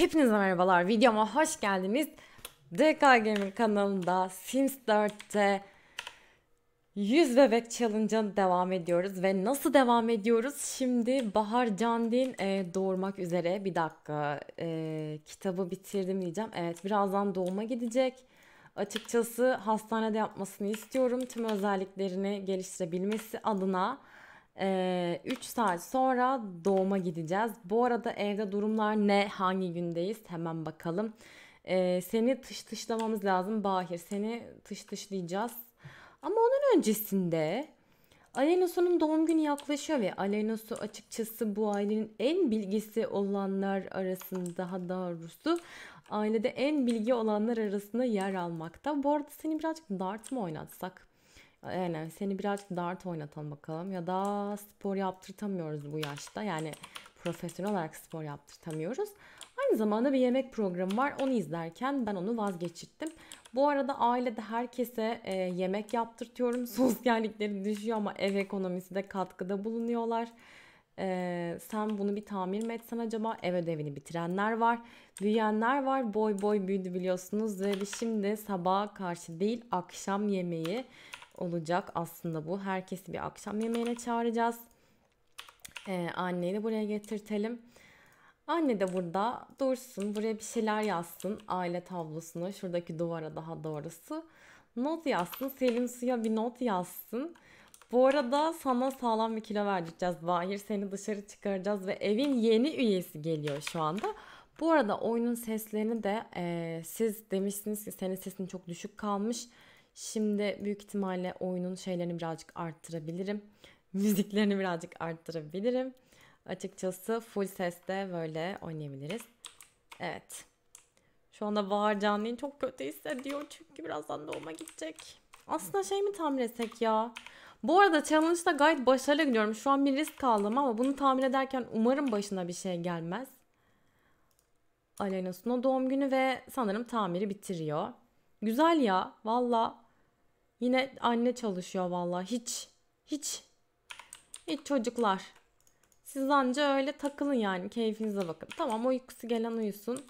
Hepinize merhabalar. Videoma hoş geldiniz. DK Gaming kanalında Sims 4'te 100 bebek challenge'a devam ediyoruz ve nasıl devam ediyoruz? Şimdi Bahar Candin e, doğurmak üzere. Bir dakika. E, kitabı bitirdim diyeceğim. Evet, birazdan doğuma gidecek. Açıkçası hastanede yapmasını istiyorum. Tüm özelliklerini geliştirebilmesi adına. Ee, 3 saat sonra doğuma gideceğiz. Bu arada evde durumlar ne? Hangi gündeyiz? Hemen bakalım. Ee, seni tış tışlamamız lazım Bahir. Seni tış tışlayacağız. Ama onun öncesinde Alenus'un doğum günü yaklaşıyor ve Alenus'u açıkçası bu ailenin en bilgisi olanlar arasında daha doğrusu ailede en bilgi olanlar arasında yer almakta. Bu arada seni birazcık dart mı oynatsak? Yani seni birazcık dart oynatalım bakalım. Ya da spor yaptırtamıyoruz bu yaşta. Yani profesyonel olarak spor yaptırtamıyoruz. Aynı zamanda bir yemek programı var. Onu izlerken ben onu vazgeçirttim. Bu arada ailede herkese e, yemek yaptırtıyorum. Sosyallikleri düşüyor ama ev ekonomisi de katkıda bulunuyorlar. E, sen bunu bir tamir mi etsen acaba? Ev ödevini bitirenler var. Büyüyenler var. Boy boy büyüdü biliyorsunuz. Ve şimdi sabah karşı değil akşam yemeği olacak aslında bu. Herkesi bir akşam yemeğine çağıracağız. Ee, anneyi de buraya getirtelim. Anne de burada dursun, buraya bir şeyler yazsın. Aile tablosuna, şuradaki duvara daha doğrusu. Not yazsın, Selim Su'ya bir not yazsın. Bu arada sana sağlam bir kilo vereceğiz Bahir seni dışarı çıkaracağız ve evin yeni üyesi geliyor şu anda. Bu arada oyunun seslerini de e, siz demişsiniz ki senin sesin çok düşük kalmış. Şimdi büyük ihtimalle oyunun şeylerini birazcık arttırabilirim. Müziklerini birazcık arttırabilirim. Açıkçası full seste böyle oynayabiliriz. Evet. Şu anda Bahar canlıyı çok kötü hissediyor çünkü birazdan doğuma gidecek. Aslında şey mi tamir etsek ya? Bu arada challenge'da gayet başarılı gidiyorum. Şu an bir risk aldım ama bunu tamir ederken umarım başına bir şey gelmez. Alena Suna doğum günü ve sanırım tamiri bitiriyor. Güzel ya. Valla Yine anne çalışıyor valla. Hiç. Hiç. Hiç çocuklar. Siz anca öyle takılın yani. Keyfinize bakın. Tamam uykusu gelen uyusun.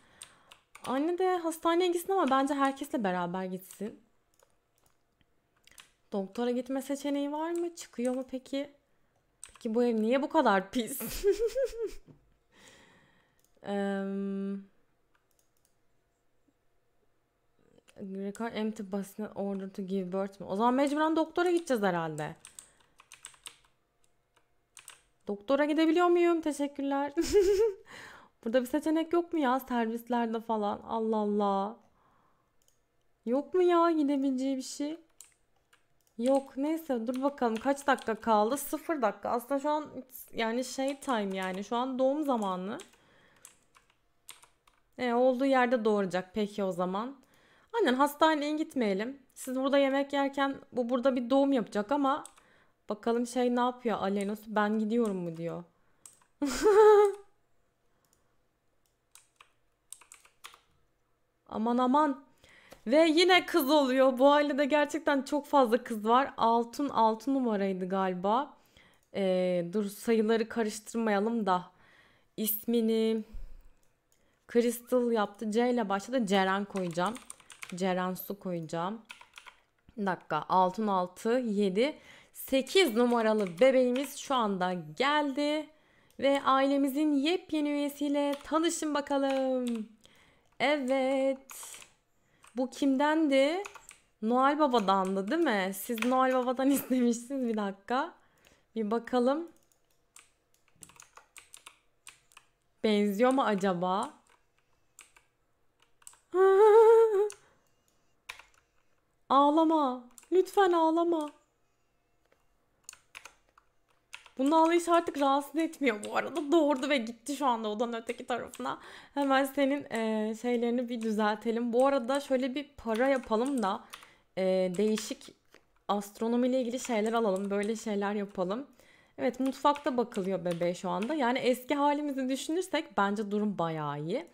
Anne de hastaneye gitsin ama bence herkesle beraber gitsin. Doktora gitme seçeneği var mı? Çıkıyor mu peki? Peki bu ev niye bu kadar pis? um, Record empty basın order to give birth mi? O zaman mecburen doktora gideceğiz herhalde. Doktora gidebiliyor muyum? Teşekkürler. Burada bir seçenek yok mu ya servislerde falan? Allah Allah. Yok mu ya gidebileceği bir şey? Yok neyse dur bakalım kaç dakika kaldı? Sıfır dakika. Aslında şu an yani şey time yani şu an doğum zamanı. E, olduğu yerde doğuracak peki o zaman. Aynen hastaneye gitmeyelim. Siz burada yemek yerken bu burada bir doğum yapacak ama bakalım şey ne yapıyor Aleyna ben gidiyorum mu diyor. aman aman. Ve yine kız oluyor. Bu ailede gerçekten çok fazla kız var. Altın altı numaraydı galiba. Ee, dur sayıları karıştırmayalım da. İsmini Crystal yaptı. C ile başladı. Ceren koyacağım. Ceren su koyacağım. Bir dakika. Altın altı yedi. 8 numaralı bebeğimiz şu anda geldi. Ve ailemizin yepyeni üyesiyle tanışın bakalım. Evet. Bu kimdendi? Noel Baba'dandı değil mi? Siz Noel Baba'dan istemişsiniz bir dakika. Bir bakalım. Benziyor mu acaba? Ağlama. Lütfen ağlama. Bunun ağlayışı artık rahatsız etmiyor bu arada. Doğurdu ve gitti şu anda odanın öteki tarafına. Hemen senin e, şeylerini bir düzeltelim. Bu arada şöyle bir para yapalım da e, değişik astronomiyle ilgili şeyler alalım. Böyle şeyler yapalım. Evet mutfakta bakılıyor bebeğe şu anda. Yani eski halimizi düşünürsek bence durum bayağı iyi.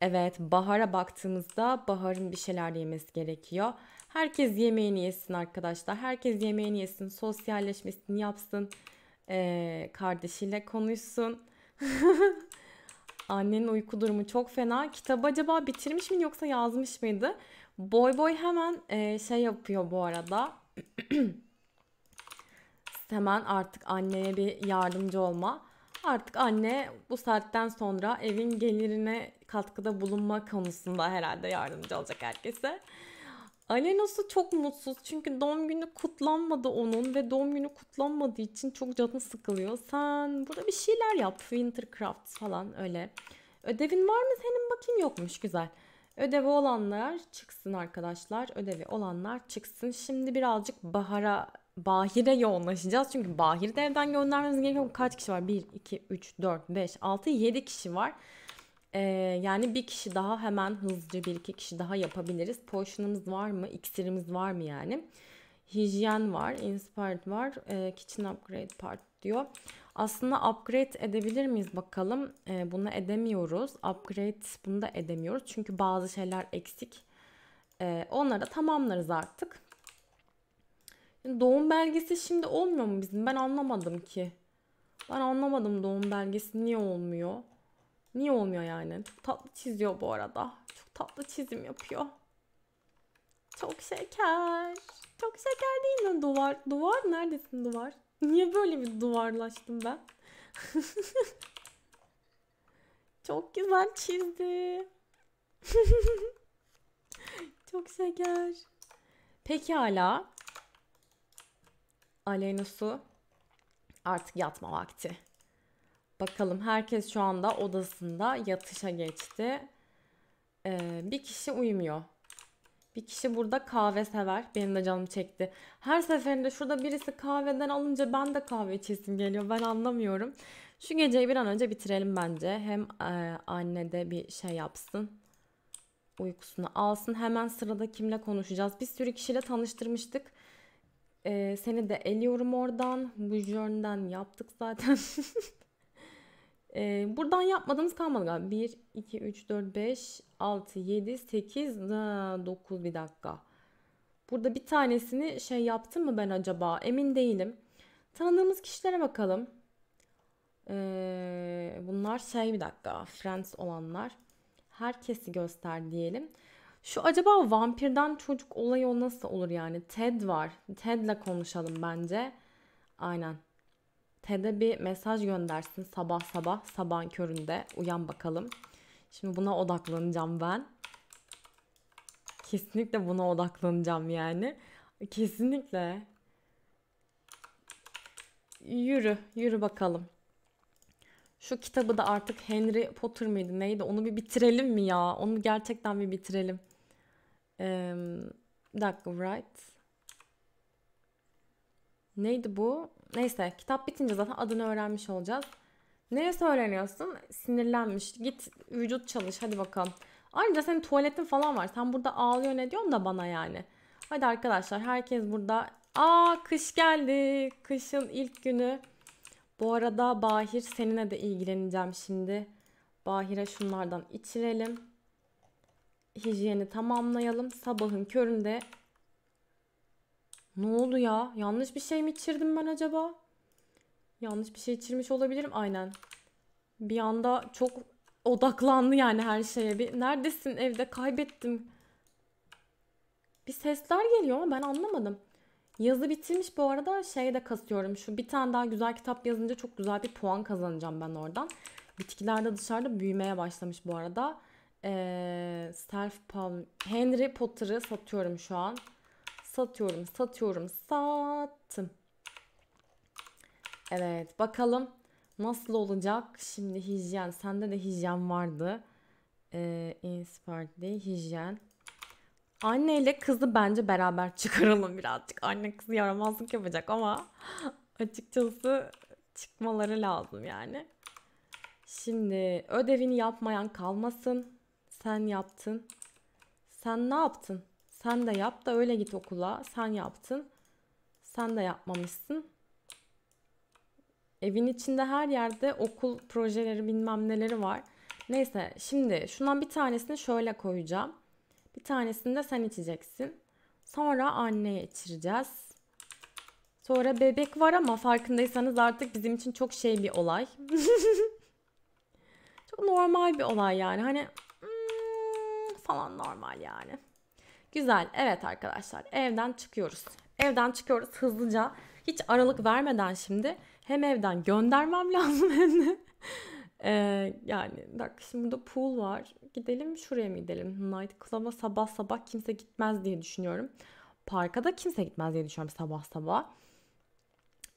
Evet bahara baktığımızda baharın bir şeyler yemesi gerekiyor. Herkes yemeğini yesin arkadaşlar. Herkes yemeğini yesin, sosyalleşmesini yapsın. Ee, kardeşiyle konuşsun. Annenin uyku durumu çok fena. Kitabı acaba bitirmiş mi yoksa yazmış mıydı? Boy boy hemen e, şey yapıyor bu arada. hemen artık anneye bir yardımcı olma. Artık anne bu saatten sonra evin gelirine katkıda bulunma konusunda herhalde yardımcı olacak herkese. Alenas'ı çok mutsuz çünkü doğum günü kutlanmadı onun ve doğum günü kutlanmadığı için çok canı sıkılıyor. Sen burada bir şeyler yap. Wintercraft falan öyle. Ödevin var mı senin bakayım yokmuş güzel. Ödevi olanlar çıksın arkadaşlar. Ödevi olanlar çıksın. Şimdi birazcık bahara Bahir'e yoğunlaşacağız. Çünkü Bahir'i de evden göndermemiz gerekiyor. Kaç kişi var? 1, 2, 3, 4, 5, 6, 7 kişi var. Ee, yani bir kişi daha hemen hızlıca bir iki kişi daha yapabiliriz. Potion'ımız var mı? İksirimiz var mı yani? Hijyen var, Inspired var, e, Kitchen Upgrade Part diyor. Aslında upgrade edebilir miyiz bakalım? E, bunu edemiyoruz. Upgrade bunu da edemiyoruz. Çünkü bazı şeyler eksik. E, onları da tamamlarız artık. Doğum belgesi şimdi olmuyor mu bizim? Ben anlamadım ki. Ben anlamadım doğum belgesi niye olmuyor. Niye olmuyor yani? tatlı çiziyor bu arada. Çok tatlı çizim yapıyor. Çok şeker. Çok şeker değil mi duvar? Duvar neredesin duvar? Niye böyle bir duvarlaştım ben? Çok güzel çizdi. Çok şeker. Peki hala. Aleyna Su. Artık yatma vakti. Bakalım herkes şu anda odasında yatışa geçti. Ee, bir kişi uyumuyor. Bir kişi burada kahve sever. Benim de canım çekti. Her seferinde şurada birisi kahveden alınca ben de kahve içesim geliyor. Ben anlamıyorum. Şu geceyi bir an önce bitirelim bence. Hem e, anne de bir şey yapsın. Uykusunu alsın. Hemen sırada kimle konuşacağız? Bir sürü kişiyle tanıştırmıştık. E, seni de eliyorum oradan. Bu yönden yaptık zaten. Ee, buradan yapmadığımız kalmadı galiba. 1, 2, 3, 4, 5, 6, 7, 8, 9 bir dakika. Burada bir tanesini şey yaptım mı ben acaba? Emin değilim. Tanıdığımız kişilere bakalım. Ee, bunlar şey bir dakika. Friends olanlar. Herkesi göster diyelim. Şu acaba vampirden çocuk olayı o nasıl olur yani? Ted var. Ted'le konuşalım bence. Aynen. TED'e bir mesaj göndersin sabah sabah sabah köründe uyan bakalım. Şimdi buna odaklanacağım ben. Kesinlikle buna odaklanacağım yani. Kesinlikle. Yürü, yürü bakalım. Şu kitabı da artık Henry Potter mıydı neydi onu bir bitirelim mi ya? Onu gerçekten bir bitirelim. Ee, bir dakika right. Neydi bu? Neyse kitap bitince zaten adını öğrenmiş olacağız. Neresi öğreniyorsun? Sinirlenmiş. Git vücut çalış hadi bakalım. Ayrıca senin tuvaletin falan var. Sen burada ağlıyor ne diyorsun da bana yani. Hadi arkadaşlar herkes burada. Aa kış geldi. Kışın ilk günü. Bu arada Bahir seninle de ilgileneceğim şimdi. Bahir'e şunlardan içirelim. Hijyeni tamamlayalım. Sabahın köründe ne oldu ya? Yanlış bir şey mi içirdim ben acaba? Yanlış bir şey içirmiş olabilirim. Aynen. Bir anda çok odaklandı yani her şeye. Bir, neredesin evde? Kaybettim. Bir sesler geliyor ama ben anlamadım. Yazı bitirmiş bu arada şeyi de kasıyorum. Şu bir tane daha güzel kitap yazınca çok güzel bir puan kazanacağım ben oradan. Bitkiler de dışarıda büyümeye başlamış bu arada. Ee, self Henry Potter'ı satıyorum şu an. Satıyorum, satıyorum, sattım. Evet, bakalım nasıl olacak? Şimdi hijyen, sende de hijyen vardı. Ee, inspired hijyen. Anne ile kızı bence beraber çıkaralım birazcık. Anne kızı yaramazlık yapacak ama açıkçası çıkmaları lazım yani. Şimdi ödevini yapmayan kalmasın. Sen yaptın. Sen ne yaptın? Sen de yap da öyle git okula. Sen yaptın. Sen de yapmamışsın. Evin içinde her yerde okul projeleri bilmem neleri var. Neyse şimdi şundan bir tanesini şöyle koyacağım. Bir tanesini de sen içeceksin. Sonra anneye içireceğiz. Sonra bebek var ama farkındaysanız artık bizim için çok şey bir olay. çok normal bir olay yani. Hani hmm, falan normal yani. Güzel. Evet arkadaşlar evden çıkıyoruz. Evden çıkıyoruz hızlıca. Hiç aralık vermeden şimdi hem evden göndermem lazım hem de ee, yani bak şimdi burada pool var. Gidelim şuraya mı gidelim? Night Club'a sabah sabah kimse gitmez diye düşünüyorum. Parka da kimse gitmez diye düşünüyorum sabah sabah.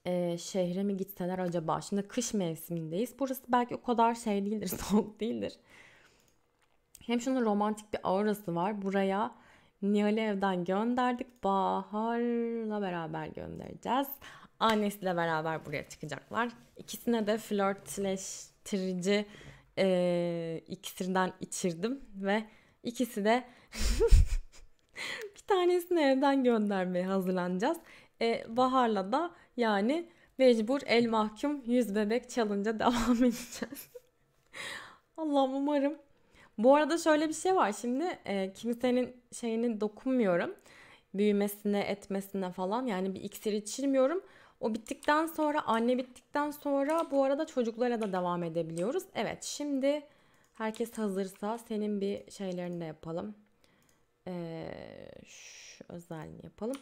Ee, şehre mi gitseler acaba? Şimdi kış mevsimindeyiz. Burası belki o kadar şey değildir, soğuk değildir. Hem şunun romantik bir aurası var. Buraya Nihal'i evden gönderdik. Bahar'la beraber göndereceğiz. Annesiyle beraber buraya çıkacaklar. İkisine de flörtleştirici e, iksirden içirdim ve ikisi de bir tanesini evden göndermeye hazırlanacağız. E, Bahar'la da yani mecbur el mahkum yüz bebek çalınca e devam edeceğiz. Allah'ım umarım bu arada şöyle bir şey var şimdi e, kimsenin şeyini dokunmuyorum. Büyümesine etmesine falan yani bir iksir içirmiyorum. O bittikten sonra anne bittikten sonra bu arada çocuklara da devam edebiliyoruz. Evet şimdi herkes hazırsa senin bir şeylerini de yapalım. Ee, şu özelliğini yapalım.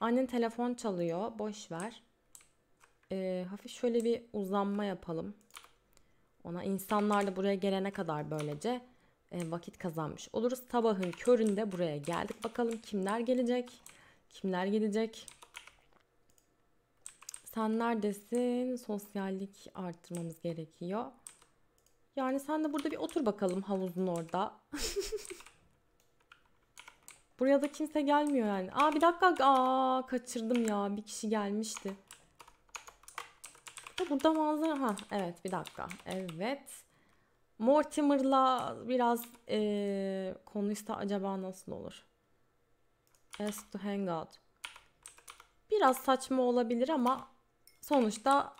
Annen telefon çalıyor. Boş ver. Ee, hafif şöyle bir uzanma yapalım. Ona insanlar da buraya gelene kadar böylece e, vakit kazanmış oluruz. Tabahın köründe buraya geldik. Bakalım kimler gelecek? Kimler gelecek? Sen neredesin? Sosyallik arttırmamız gerekiyor. Yani sen de burada bir otur bakalım havuzun orada. Buraya da kimse gelmiyor yani. Aa bir dakika. Aa kaçırdım ya. Bir kişi gelmişti. Burada manzara. Ha evet bir dakika. Evet. Mortimer'la biraz e, konuysa acaba nasıl olur? As to hang out. Biraz saçma olabilir ama sonuçta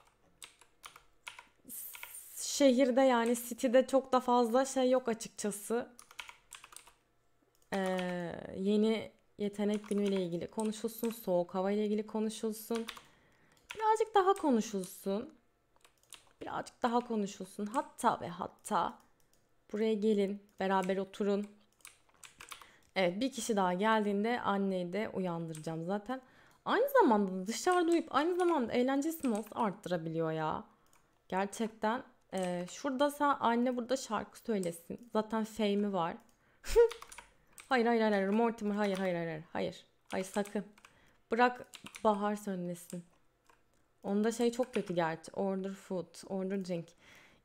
şehirde yani city'de çok da fazla şey yok açıkçası. Ee, yeni yetenek günüyle ilgili konuşulsun, soğuk hava ile ilgili konuşulsun. Birazcık daha konuşulsun birazcık daha konuşulsun. Hatta ve hatta buraya gelin, beraber oturun. Evet, bir kişi daha geldiğinde anneyi de uyandıracağım zaten. Aynı zamanda dışarıda uyup aynı zamanda eğlencesini olsa arttırabiliyor ya. Gerçekten e, şurada sen anne burada şarkı söylesin. Zaten fame'i var. hayır hayır hayır Mortimer hayır hayır hayır hayır hayır sakın. Bırak bahar sönmesin. Onda şey çok kötü gerçi. Order food, order drink.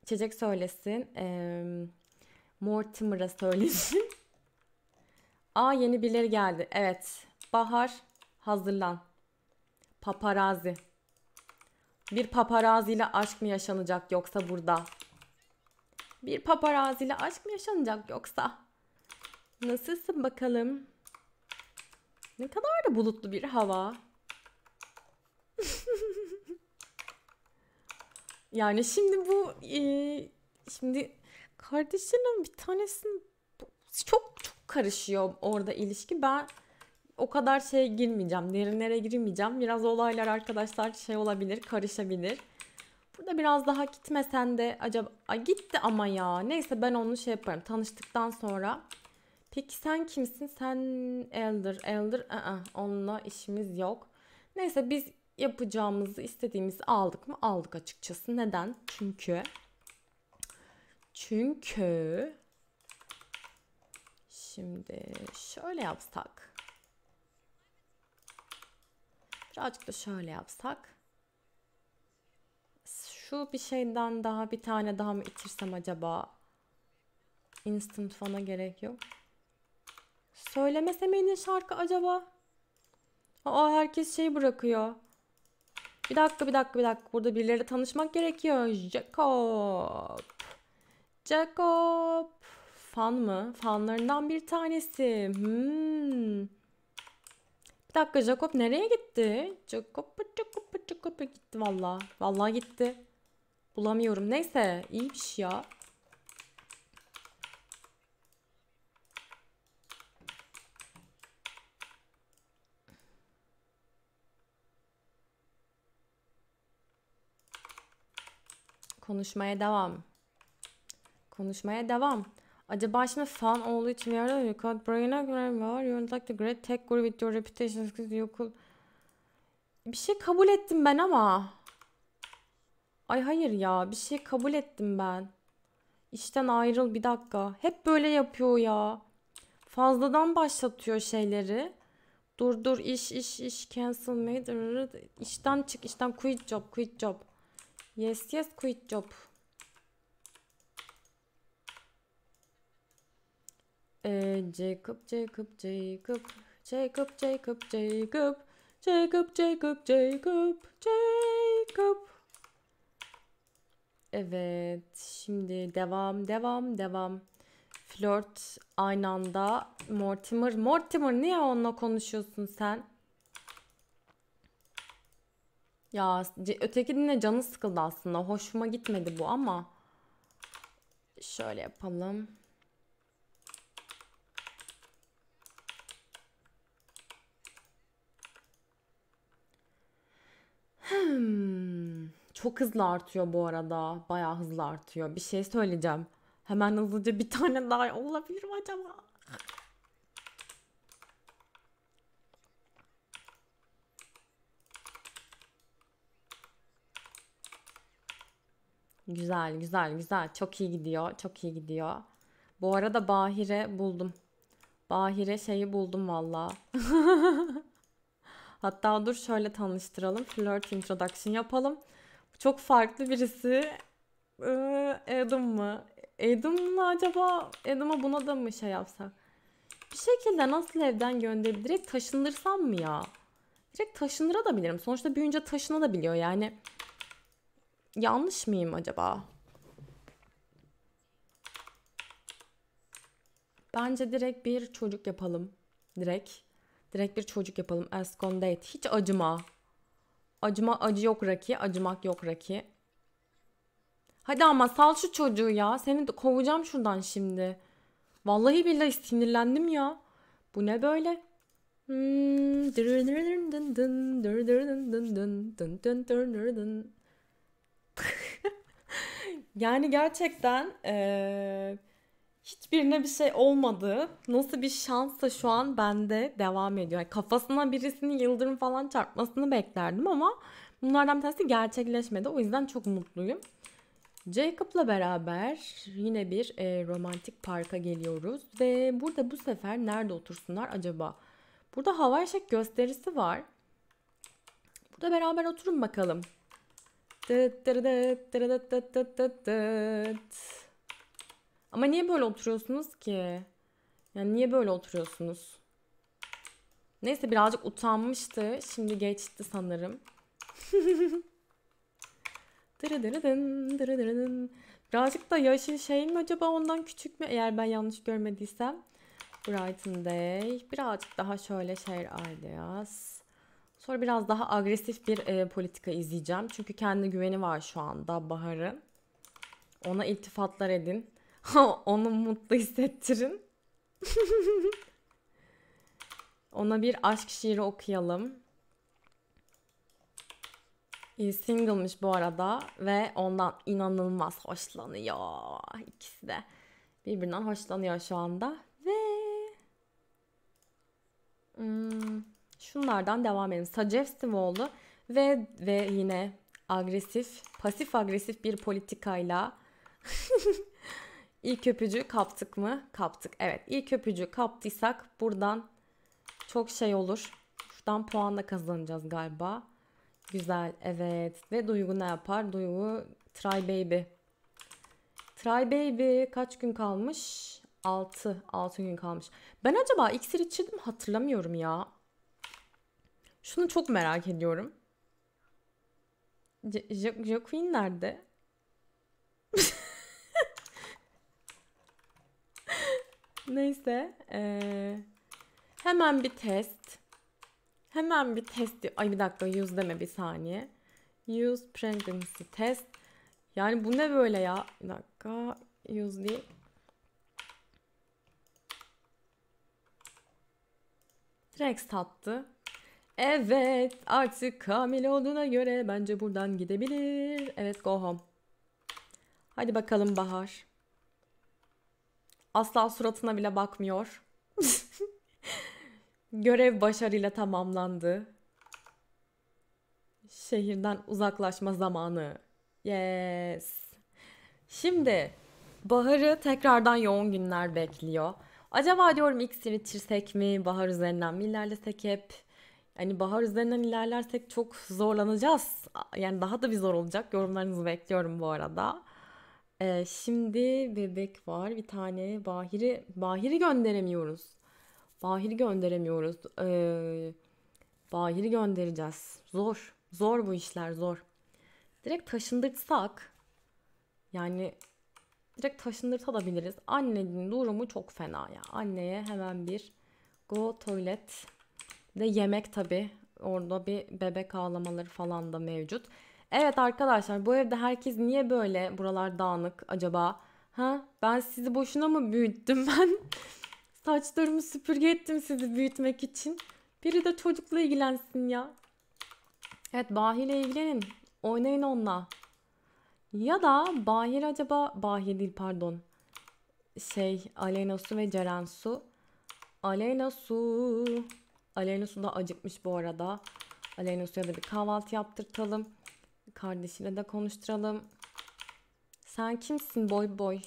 İçecek söylesin. E, Mortimer'a söylesin. Aa yeni birileri geldi. Evet. Bahar hazırlan. Paparazi. Bir paparaziyle aşk mı yaşanacak yoksa burada? Bir paparaziyle aşk mı yaşanacak yoksa? Nasılsın bakalım? Ne kadar da bulutlu bir hava. Yani şimdi bu e, şimdi kardeşlerin bir tanesinin çok çok karışıyor orada ilişki. Ben o kadar şey girmeyeceğim. Derinlere girmeyeceğim. Biraz olaylar arkadaşlar şey olabilir, karışabilir. Burada biraz daha gitmesen de acaba Ay, gitti ama ya. Neyse ben onu şey yaparım tanıştıktan sonra. Peki sen kimsin? Sen elder, elder. Aa, ı-ı, onunla işimiz yok. Neyse biz yapacağımızı istediğimizi aldık mı? Aldık açıkçası. Neden? Çünkü çünkü şimdi şöyle yapsak birazcık da şöyle yapsak şu bir şeyden daha bir tane daha mı itirsem acaba instant fana gerek yok söylemese miydin şarkı acaba aa herkes şey bırakıyor bir dakika bir dakika bir dakika. Burada birileriyle tanışmak gerekiyor. Jacob. Jacob. Fan mı? Fanlarından bir tanesi. Hmm. Bir dakika Jacob nereye gitti? Jacob Jacob Jacob gitti valla. Valla gitti. Bulamıyorum. Neyse iyi iyiymiş ya. Konuşmaya devam. Konuşmaya devam. Acaba şimdi fan olduğu için bir yerde you got brain var. You're like the great tech guru with your reputation. You could... Bir şey kabul ettim ben ama. Ay hayır ya bir şey kabul ettim ben. İşten ayrıl bir dakika. Hep böyle yapıyor ya. Fazladan başlatıyor şeyleri. Dur dur iş iş iş cancel made. İşten çık işten quit job quit job. Yes, yes, quit job. E, Jacob, Jacob, Jacob, Jacob, Jacob, Jacob, Jacob, Jacob, Jacob, Jacob. Evet, şimdi devam, devam, devam. Flört aynı anda Mortimer. Mortimer niye onunla konuşuyorsun sen? Ya ötekinin canı sıkıldı aslında. Hoşuma gitmedi bu ama. Şöyle yapalım. Hmm. Çok hızlı artıyor bu arada. Bayağı hızlı artıyor. Bir şey söyleyeceğim. Hemen hızlıca bir tane daha olabilir mi acaba? Güzel, güzel, güzel. Çok iyi gidiyor, çok iyi gidiyor. Bu arada Bahire buldum. Bahire şeyi buldum valla. Hatta dur şöyle tanıştıralım. Flirt introduction yapalım. Çok farklı birisi. Ee, Adam mı? Adam'la acaba Adam'a buna da mı şey yapsak? Bir şekilde nasıl evden gönderip direkt taşındırsam mı ya? Direkt taşındıra da bilirim. Sonuçta büyünce taşınabiliyor yani yanlış mıyım acaba? Bence direkt bir çocuk yapalım. Direkt. Direkt bir çocuk yapalım. Ask Hiç acıma. Acıma acı yok Raki. Acımak yok Raki. Hadi ama sal şu çocuğu ya. Seni kovacağım şuradan şimdi. Vallahi billahi sinirlendim ya. Bu ne böyle? Hmm. Yani gerçekten ee, hiçbirine bir şey olmadı. Nasıl bir şansa şu an bende devam ediyor. Yani kafasına birisini yıldırım falan çarpmasını beklerdim ama bunlardan bir tanesi gerçekleşmedi. O yüzden çok mutluyum. Jacob'la beraber yine bir e, romantik parka geliyoruz ve burada bu sefer nerede otursunlar acaba? Burada hava şek gösterisi var. Burada beraber oturun bakalım. Ama niye böyle oturuyorsunuz ki? Yani niye böyle oturuyorsunuz? Neyse birazcık utanmıştı. Şimdi geçti sanırım. Birazcık da yaşı şey mi acaba ondan küçük mü? Eğer ben yanlış görmediysem. Brighton Day. Birazcık daha şöyle şey ayarlayacağız. Sonra biraz daha agresif bir e, politika izleyeceğim. Çünkü kendi güveni var şu anda Bahar'ın. Ona iltifatlar edin. Onu mutlu hissettirin. Ona bir aşk şiiri okuyalım. E, single'mış bu arada ve ondan inanılmaz hoşlanıyor. İkisi de birbirinden hoşlanıyor şu anda. Ve... Hmm. Şunlardan devam edelim. Sajevstimoğlu ve ve yine agresif, pasif agresif bir politikayla ilk öpücüğü kaptık mı? Kaptık. Evet, ilk öpücüğü kaptıysak buradan çok şey olur. Şuradan puanla kazanacağız galiba. Güzel. Evet. Ve Duygu ne yapar? Duygu Try Baby. Try Baby kaç gün kalmış? 6. 6 gün kalmış. Ben acaba iksir içirdim hatırlamıyorum ya. Şunu çok merak ediyorum. J- nerede? Neyse. Ee, hemen bir test. Hemen bir test. Ay bir dakika yüz deme bir saniye. Use pregnancy test. Yani bu ne böyle ya? Bir dakika. Use değil. Rex tattı. Evet artık Kamil olduğuna göre bence buradan gidebilir. Evet go home. Hadi bakalım Bahar. Asla suratına bile bakmıyor. Görev başarıyla tamamlandı. Şehirden uzaklaşma zamanı. Yes. Şimdi Bahar'ı tekrardan yoğun günler bekliyor. Acaba diyorum iksir içirsek mi? Bahar üzerinden mi ilerlesek hep? Hani bahar üzerinden ilerlersek çok zorlanacağız. Yani daha da bir zor olacak. Yorumlarınızı bekliyorum bu arada. Ee, şimdi bebek var. Bir tane Bahir'i Bahir'i gönderemiyoruz. Bahir'i gönderemiyoruz. Ee, Bahir'i göndereceğiz. Zor. Zor bu işler zor. Direkt taşındırsak yani direkt taşındırtabiliriz. Annenin durumu çok fena ya. Anneye hemen bir go toilet de yemek tabi orada bir bebek ağlamaları falan da mevcut. Evet arkadaşlar bu evde herkes niye böyle buralar dağınık acaba? Ha ben sizi boşuna mı büyüttüm ben? Saçlarımı süpürge ettim sizi büyütmek için. Biri de çocukla ilgilensin ya. Evet Bahir'le ilgilenin. Oynayın onunla. Ya da Bahir acaba... Bahir değil pardon. Şey Aleyna Su ve Ceren Su. Aleyna Su. Aleyna Su da acıkmış bu arada. Aleyna Su'ya da bir kahvaltı yaptırtalım. Kardeşiyle de konuşturalım. Sen kimsin boy boy?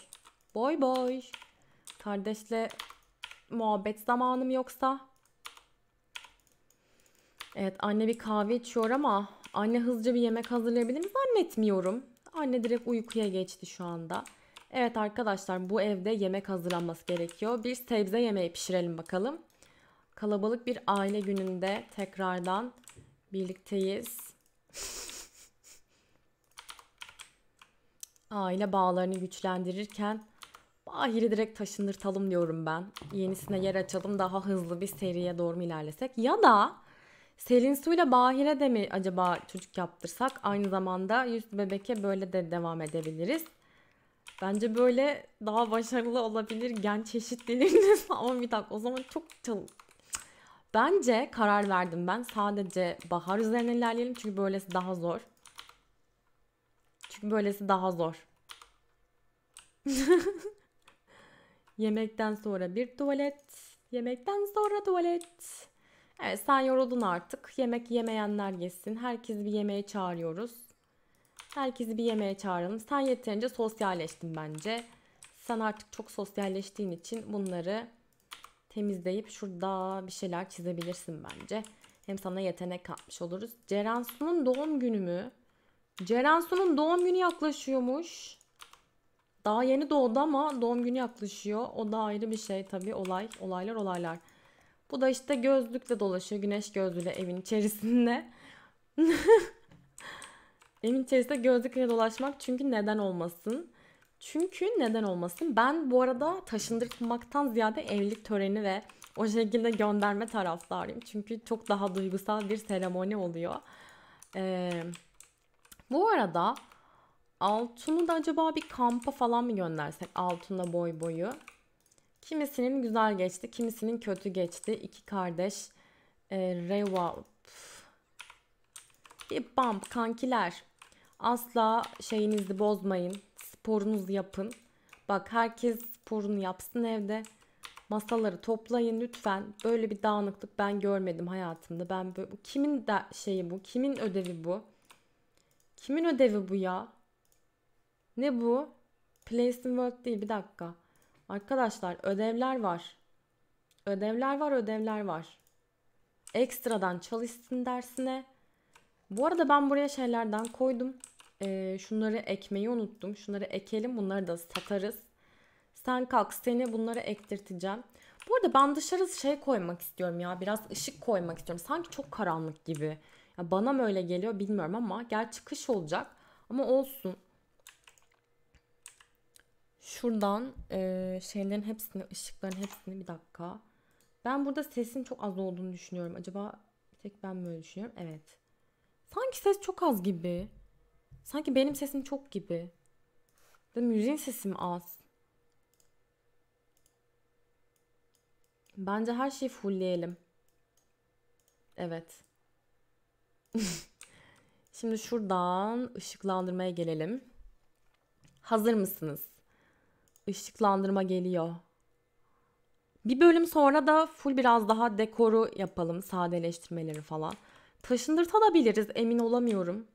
Boy boy. Kardeşle muhabbet zamanım yoksa? Evet anne bir kahve içiyor ama anne hızlıca bir yemek hazırlayabilir mi zannetmiyorum. Anne direkt uykuya geçti şu anda. Evet arkadaşlar bu evde yemek hazırlanması gerekiyor. Bir sebze yemeği pişirelim bakalım. Kalabalık bir aile gününde tekrardan birlikteyiz. aile bağlarını güçlendirirken Bahir'i direkt taşındırtalım diyorum ben. Yenisine yer açalım daha hızlı bir seriye doğru mu ilerlesek? Ya da Selin Su ile Bahir'e de mi acaba çocuk yaptırsak? Aynı zamanda yüz bebeke böyle de devam edebiliriz. Bence böyle daha başarılı olabilir gen çeşitliliğini ama bir dakika o zaman çok Bence karar verdim ben. Sadece bahar üzerine ilerleyelim. Çünkü böylesi daha zor. Çünkü böylesi daha zor. Yemekten sonra bir tuvalet. Yemekten sonra tuvalet. Evet sen yoruldun artık. Yemek yemeyenler yesin. Herkesi bir yemeğe çağırıyoruz. Herkesi bir yemeğe çağıralım. Sen yeterince sosyalleştin bence. Sen artık çok sosyalleştiğin için bunları temizleyip şurada bir şeyler çizebilirsin bence. Hem sana yetenek katmış oluruz. Ceren doğum günü mü? Ceren doğum günü yaklaşıyormuş. Daha yeni doğdu ama doğum günü yaklaşıyor. O da ayrı bir şey tabii olay. Olaylar olaylar. Bu da işte gözlükle dolaşıyor. Güneş gözlüğüyle evin içerisinde. evin içerisinde gözlükle dolaşmak çünkü neden olmasın. Çünkü neden olmasın? Ben bu arada taşındırmaktan ziyade evlilik töreni ve o şekilde gönderme taraftarıyım. Çünkü çok daha duygusal bir seremoni oluyor. Ee, bu arada Altun'u da acaba bir kampa falan mı göndersek? Altun'la boy boyu. Kimisinin güzel geçti, kimisinin kötü geçti. İki kardeş. E, Reva. Bir bump kankiler. Asla şeyinizi bozmayın sporunuzu yapın. Bak herkes sporunu yapsın evde. Masaları toplayın lütfen. Böyle bir dağınıklık ben görmedim hayatımda. Ben böyle, kimin de şeyi bu? Kimin ödevi bu? Kimin ödevi bu ya? Ne bu? Place and work değil bir dakika. Arkadaşlar ödevler var. Ödevler var, ödevler var. Ekstradan çalışsın dersine. Bu arada ben buraya şeylerden koydum e, şunları ekmeyi unuttum. Şunları ekelim bunları da satarız. Sen kalk seni bunları ektirteceğim. Bu arada ben dışarı şey koymak istiyorum ya. Biraz ışık koymak istiyorum. Sanki çok karanlık gibi. Ya bana mı öyle geliyor bilmiyorum ama. Gerçi kış olacak. Ama olsun. Şuradan e, şeylerin hepsini, ışıkların hepsini bir dakika. Ben burada sesin çok az olduğunu düşünüyorum. Acaba tek ben mi öyle düşünüyorum? Evet. Sanki ses çok az gibi. Sanki benim sesim çok gibi. Ve müziğin sesim az. Bence her şeyi fullleyelim. Evet. Şimdi şuradan ışıklandırmaya gelelim. Hazır mısınız? Işıklandırma geliyor. Bir bölüm sonra da full biraz daha dekoru yapalım, sadeleştirmeleri falan. Taşındırtabiliriz, emin olamıyorum.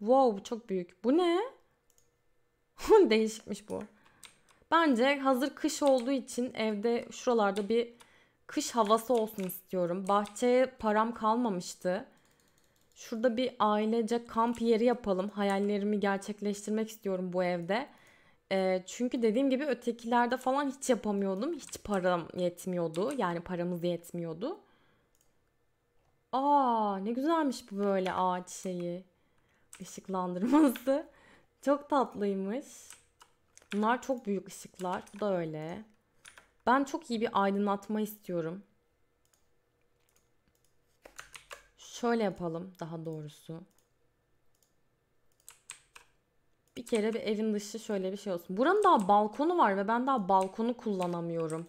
Wow çok büyük. Bu ne? Değişikmiş bu. Bence hazır kış olduğu için evde şuralarda bir kış havası olsun istiyorum. Bahçeye param kalmamıştı. Şurada bir ailece kamp yeri yapalım. Hayallerimi gerçekleştirmek istiyorum bu evde. E, çünkü dediğim gibi ötekilerde falan hiç yapamıyordum. Hiç param yetmiyordu. Yani paramız yetmiyordu. Aa ne güzelmiş bu böyle ağaç şeyi ışıklandırması. Çok tatlıymış. Bunlar çok büyük ışıklar. Bu da öyle. Ben çok iyi bir aydınlatma istiyorum. Şöyle yapalım daha doğrusu. Bir kere bir evin dışı şöyle bir şey olsun. Buranın daha balkonu var ve ben daha balkonu kullanamıyorum.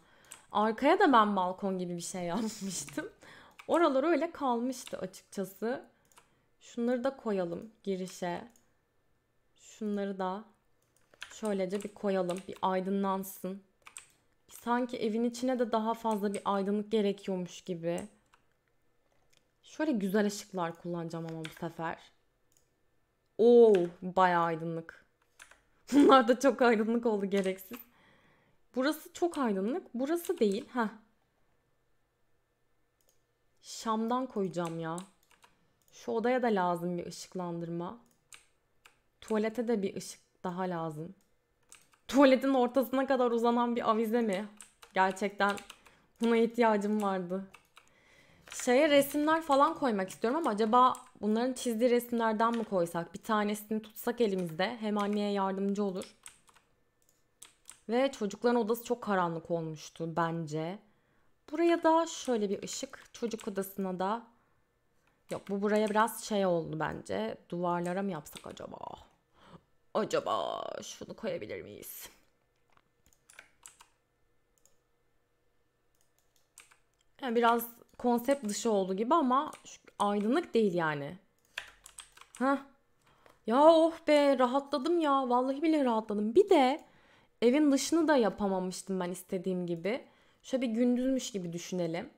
Arkaya da ben balkon gibi bir şey yapmıştım. Oralar öyle kalmıştı açıkçası. Şunları da koyalım girişe. Şunları da şöylece bir koyalım. Bir aydınlansın. Sanki evin içine de daha fazla bir aydınlık gerekiyormuş gibi. Şöyle güzel ışıklar kullanacağım ama bu sefer. Oo, bayağı aydınlık. Bunlar da çok aydınlık oldu gereksiz. Burası çok aydınlık. Burası değil. Heh. Şam'dan koyacağım ya. Şu odaya da lazım bir ışıklandırma. Tuvalete de bir ışık daha lazım. Tuvaletin ortasına kadar uzanan bir avize mi? Gerçekten buna ihtiyacım vardı. Şeye resimler falan koymak istiyorum ama acaba bunların çizdiği resimlerden mi koysak? Bir tanesini tutsak elimizde hem anneye yardımcı olur. Ve çocukların odası çok karanlık olmuştu bence. Buraya da şöyle bir ışık. Çocuk odasına da Yok bu buraya biraz şey oldu bence. Duvarlara mı yapsak acaba? Acaba şunu koyabilir miyiz? Yani biraz konsept dışı oldu gibi ama aydınlık değil yani. Heh. Ya oh be rahatladım ya. Vallahi bile rahatladım. Bir de evin dışını da yapamamıştım ben istediğim gibi. Şöyle bir gündüzmüş gibi düşünelim.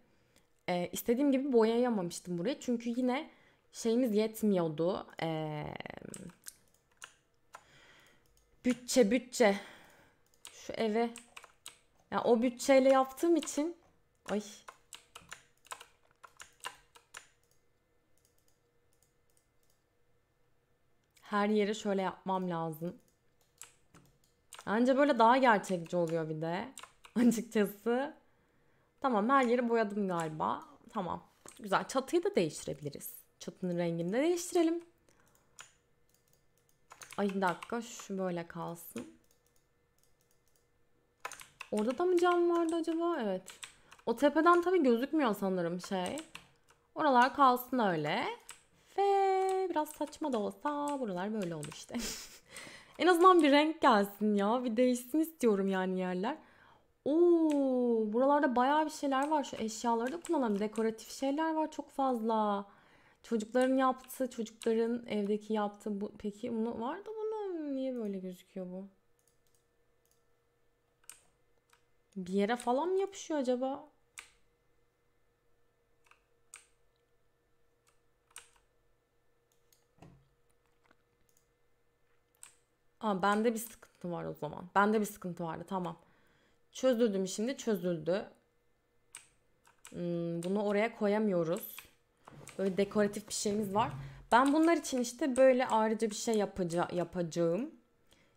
E, istediğim gibi boyayamamıştım burayı. Çünkü yine şeyimiz yetmiyordu. E, bütçe bütçe. Şu eve. Yani o bütçeyle yaptığım için. Ay her yeri şöyle yapmam lazım. Bence böyle daha gerçekçi oluyor bir de açıkçası. Tamam her yeri boyadım galiba. Tamam. Güzel. Çatıyı da değiştirebiliriz. Çatının rengini de değiştirelim. Ay bir dakika şu böyle kalsın. Orada da mı cam vardı acaba? Evet. O tepeden tabii gözükmüyor sanırım şey. Oralar kalsın öyle. Ve biraz saçma da olsa buralar böyle oldu işte. en azından bir renk gelsin ya. Bir değişsin istiyorum yani yerler. Oo, buralarda bayağı bir şeyler var. Şu eşyaları da kullanalım. Dekoratif şeyler var çok fazla. Çocukların yaptığı, çocukların evdeki yaptığı. Bu, peki bunu var da bunun niye böyle gözüküyor bu? Bir yere falan mı yapışıyor acaba? Aa, bende bir sıkıntı var o zaman. Bende bir sıkıntı vardı tamam. Çözüldü mü şimdi? Çözüldü. Hmm, bunu oraya koyamıyoruz. Böyle dekoratif bir şeyimiz var. Ben bunlar için işte böyle ayrıca bir şey yapaca yapacağım.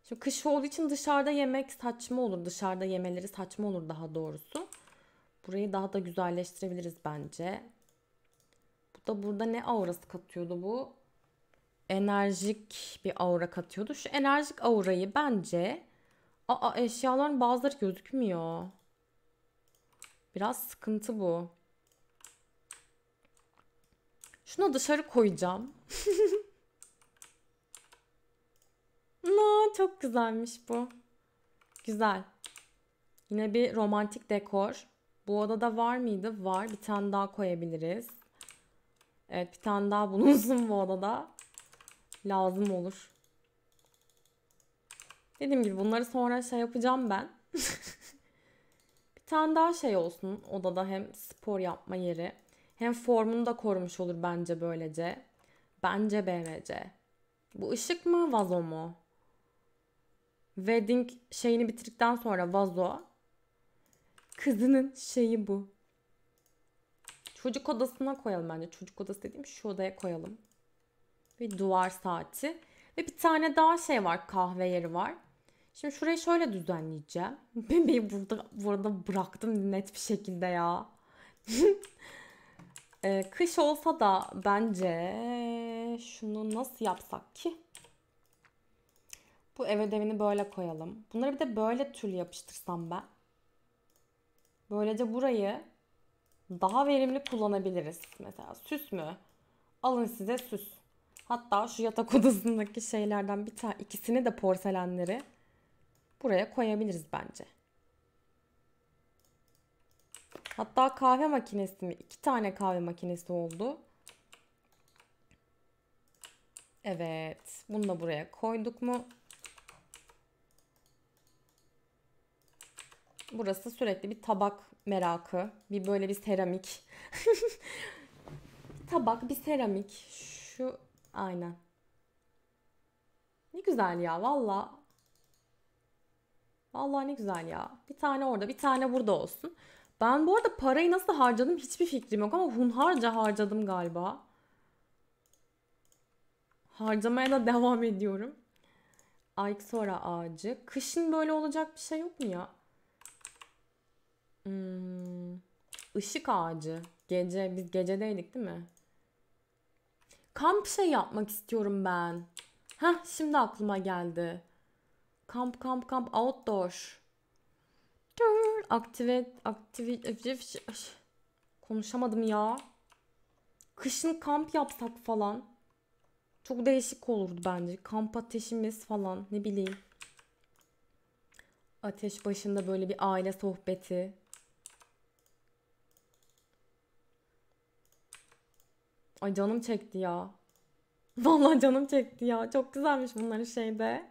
Şimdi kış olduğu için dışarıda yemek saçma olur. Dışarıda yemeleri saçma olur daha doğrusu. Burayı daha da güzelleştirebiliriz bence. Bu da burada ne aurası katıyordu bu? Enerjik bir aura katıyordu. Şu enerjik aurayı bence Aa eşyaların bazıları gözükmüyor. Biraz sıkıntı bu. Şunu dışarı koyacağım. no, çok güzelmiş bu. Güzel. Yine bir romantik dekor. Bu odada var mıydı? Var. Bir tane daha koyabiliriz. Evet bir tane daha bulunsun bu odada. Lazım olur. Dediğim gibi bunları sonra şey yapacağım ben. bir tane daha şey olsun odada hem spor yapma yeri hem formunu da korumuş olur bence böylece. Bence BMC. Bu ışık mı vazo mu? Wedding şeyini bitirdikten sonra vazo. Kızının şeyi bu. Çocuk odasına koyalım bence. Çocuk odası dediğim şu odaya koyalım. Bir duvar saati. Ve bir tane daha şey var kahve yeri var. Şimdi şurayı şöyle düzenleyeceğim. Bebeği burada, burada bıraktım net bir şekilde ya. ee, kış olsa da bence şunu nasıl yapsak ki? Bu ev ödevini böyle koyalım. Bunları bir de böyle türlü yapıştırsam ben. Böylece burayı daha verimli kullanabiliriz. Mesela süs mü? Alın size süs. Hatta şu yatak odasındaki şeylerden bir tane ikisini de porselenleri buraya koyabiliriz bence. Hatta kahve makinesi mi? İki tane kahve makinesi oldu. Evet. Bunu da buraya koyduk mu? Burası sürekli bir tabak merakı. Bir böyle bir seramik. tabak, bir seramik. Şu Aynen. Ne güzel ya valla. Valla ne güzel ya. Bir tane orada bir tane burada olsun. Ben bu arada parayı nasıl harcadım hiçbir fikrim yok ama hunharca harcadım galiba. Harcamaya da devam ediyorum. sonra ağacı. Kışın böyle olacak bir şey yok mu ya? Hmm, ışık ağacı. Gece biz gecedeydik değil mi? Kamp şey yapmak istiyorum ben. Heh şimdi aklıma geldi. Kamp kamp kamp outdoor. Aktive aktive konuşamadım ya. Kışın kamp yapsak falan. Çok değişik olurdu bence. Kamp ateşimiz falan ne bileyim. Ateş başında böyle bir aile sohbeti. Ay canım çekti ya. Vallahi canım çekti ya. Çok güzelmiş bunların şeyde.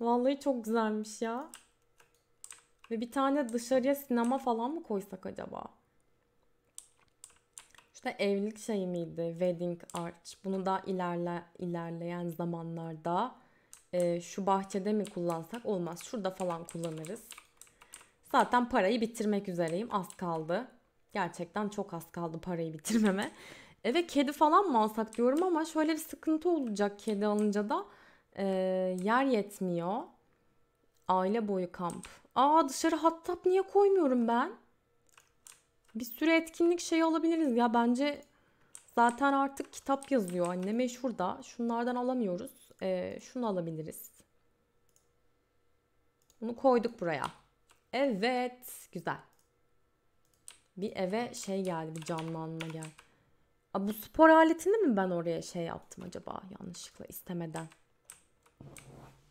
Vallahi çok güzelmiş ya. Ve bir tane dışarıya sinema falan mı koysak acaba? İşte evlilik şey miydi? Wedding Arch. Bunu da ilerle, ilerleyen zamanlarda e, şu bahçede mi kullansak? Olmaz. Şurada falan kullanırız. Zaten parayı bitirmek üzereyim. Az kaldı. Gerçekten çok az kaldı parayı bitirmeme. Eve kedi falan mı alsak diyorum ama şöyle bir sıkıntı olacak kedi alınca da e, yer yetmiyor. Aile boyu kamp. Aa dışarı hattap niye koymuyorum ben? Bir sürü etkinlik şeyi alabiliriz ya bence zaten artık kitap yazıyor anne meşhur da şunlardan alamıyoruz. E, şunu alabiliriz. Bunu koyduk buraya. Evet güzel bir eve şey geldi bir canlanma geldi. A bu spor aletini mi ben oraya şey yaptım acaba yanlışlıkla istemeden?